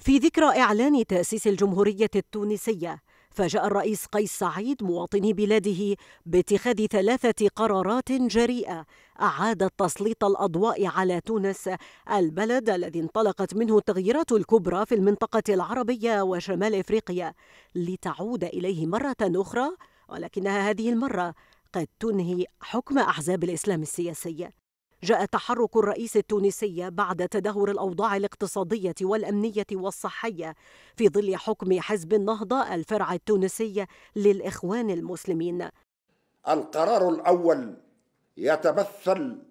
في ذكرى إعلان تأسيس الجمهورية التونسية فاجأ الرئيس قيس سعيد مواطني بلاده باتخاذ ثلاثة قرارات جريئة أعادت تسليط الأضواء على تونس البلد الذي انطلقت منه التغييرات الكبرى في المنطقة العربية وشمال إفريقيا لتعود إليه مرة أخرى ولكنها هذه المرة قد تنهي حكم أحزاب الإسلام السياسي جاء تحرك الرئيس التونسي بعد تدهور الاوضاع الاقتصاديه والامنيه والصحيه في ظل حكم حزب النهضه الفرع التونسي للاخوان المسلمين القرار الاول يتمثل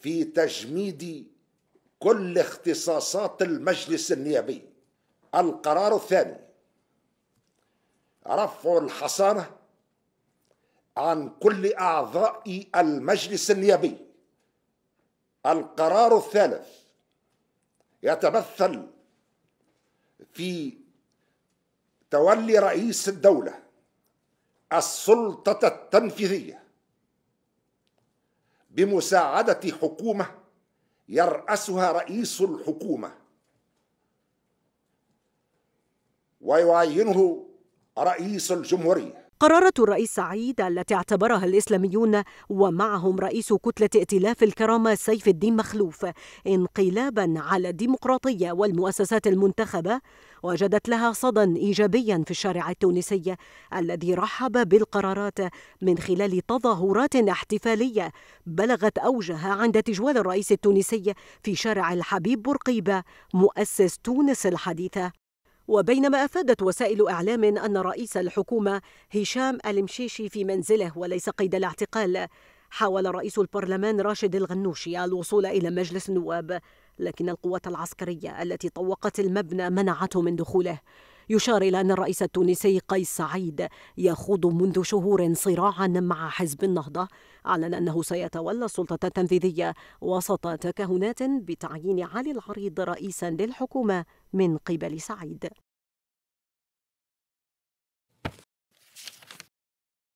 في تجميد كل اختصاصات المجلس النيابي القرار الثاني رفع الحصانه عن كل اعضاء المجلس النيابي القرار الثالث يتمثل في تولي رئيس الدولة السلطة التنفيذية بمساعدة حكومة يرأسها رئيس الحكومة ويعينه رئيس الجمهورية قرارة الرئيس سعيد التي اعتبرها الإسلاميون ومعهم رئيس كتلة ائتلاف الكرامة سيف الدين مخلوف انقلابا على الديمقراطية والمؤسسات المنتخبة وجدت لها صدى إيجابيا في الشارع التونسي الذي رحب بالقرارات من خلال تظاهرات احتفالية بلغت أوجها عند تجوال الرئيس التونسي في شارع الحبيب بورقيبة مؤسس تونس الحديثة وبينما أفادت وسائل إعلام أن رئيس الحكومة هشام المشيشي في منزله وليس قيد الاعتقال حاول رئيس البرلمان راشد الغنوشي الوصول إلى مجلس النواب لكن القوات العسكرية التي طوقت المبنى منعته من دخوله يشار إلى أن الرئيس التونسي قيس سعيد يخوض منذ شهور صراعا مع حزب النهضة أعلن أنه سيتولى السلطة التنفيذية وسط تكهنات بتعيين علي العريض رئيسا للحكومة من قبل سعيد